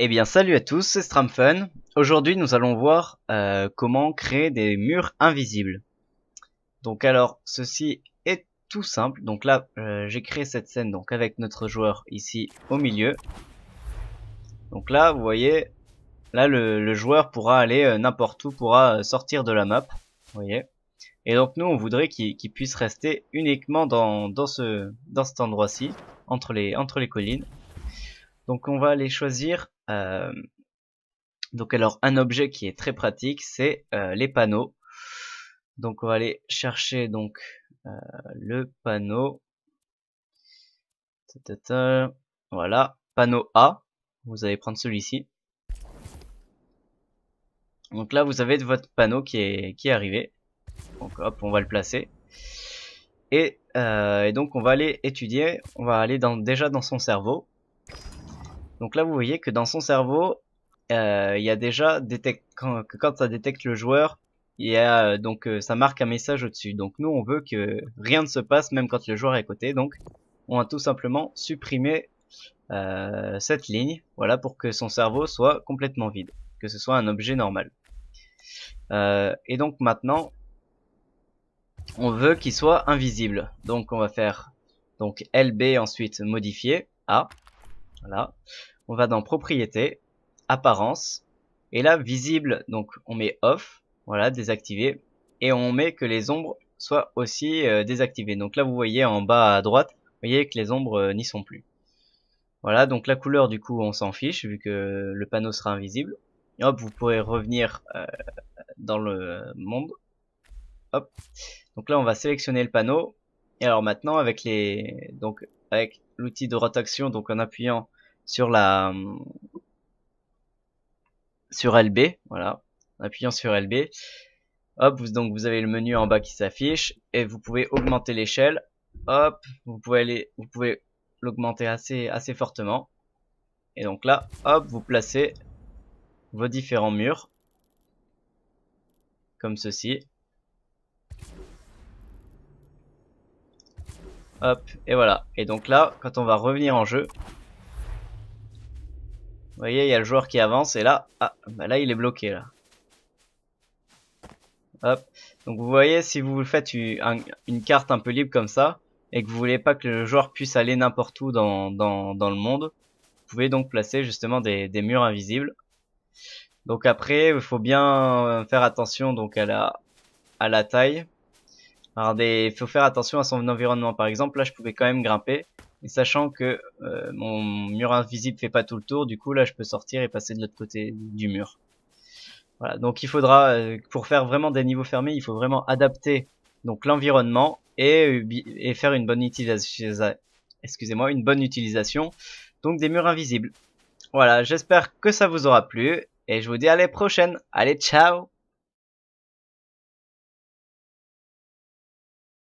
Eh bien salut à tous, c'est Stramfun. Aujourd'hui nous allons voir euh, comment créer des murs invisibles. Donc alors ceci est tout simple. Donc là euh, j'ai créé cette scène donc avec notre joueur ici au milieu. Donc là vous voyez, là le, joueur pourra aller euh, n'importe où, pourra sortir de la map. Vous voyez. Et donc nous on voudrait qu'il puisse rester uniquement dans, dans, ce, dans cet endroit-ci, entre les, entre les collines. Donc on va aller choisir euh, donc alors un objet qui est très pratique, c'est euh, les panneaux. Donc on va aller chercher donc euh, le panneau. Voilà, panneau A. Vous allez prendre celui-ci. Donc là vous avez votre panneau qui est, qui est arrivé. Donc hop, on va le placer. Et, et donc on va aller étudier, on va aller dans, déjà dans son cerveau. Donc là, vous voyez que dans son cerveau, euh, il y a déjà détect... quand, quand ça détecte le joueur, il y a euh, donc euh, ça marque un message au-dessus. Donc nous, on veut que rien ne se passe même quand le joueur est à côté. Donc on va tout simplement supprimer cette ligne, voilà, pour que son cerveau soit complètement vide, que ce soit un objet normal. et donc maintenant, on veut qu'il soit invisible. Donc on va faire donc LB ensuite modifier A. Voilà. On va dans propriétés, apparence. Et là, visible, donc on met off. Voilà, désactivé. Et on met que les ombres soient aussi euh, désactivées. Donc là, vous voyez en bas à droite, vous voyez que les ombres euh, n'y sont plus. Voilà, donc la couleur, du coup, on s'en fiche vu que le panneau sera invisible. hop, vous pourrez revenir euh, dans le monde. Hop. Donc là, on va sélectionner le panneau et alors maintenant, avec les, donc, avec l'outil de rotation, donc en appuyant sur la, hum, sur LB, voilà, appuyant sur LB, hop, vous, donc vous avez le menu en bas qui s'affiche et vous pouvez augmenter l'échelle, hop, vous pouvez aller, vous pouvez l'augmenter assez, assez fortement. Et donc là, hop, vous placez vos différents murs, comme ceci. Hop, et voilà. Et donc là, quand on va revenir en jeu, vous voyez, il y a le joueur qui avance et là, ah, bah là il est bloqué là. Hop. Donc vous voyez, si vous faites une, carte un peu libre comme ça, et que vous voulez pas que le joueur puisse aller n'importe où dans, le monde, vous pouvez donc placer justement des, murs invisibles. Donc après, il faut bien euh, faire attention donc à à la taille. Alors, il faut faire attention à son environnement. Par exemple, là, je pouvais quand même grimper. Et sachant que euh, mon mur invisible fait pas tout le tour, du coup, là, je peux sortir et passer de l'autre côté du mur. Voilà, donc il faudra, euh, pour faire vraiment des niveaux fermés, il faut vraiment adapter donc l'environnement et, euh, et, faire une bonne utilisation. Excusez-moi, une bonne utilisation donc des murs invisibles. Voilà, j'espère que ça vous aura plu et je vous dis à la prochaine. Allez, ciao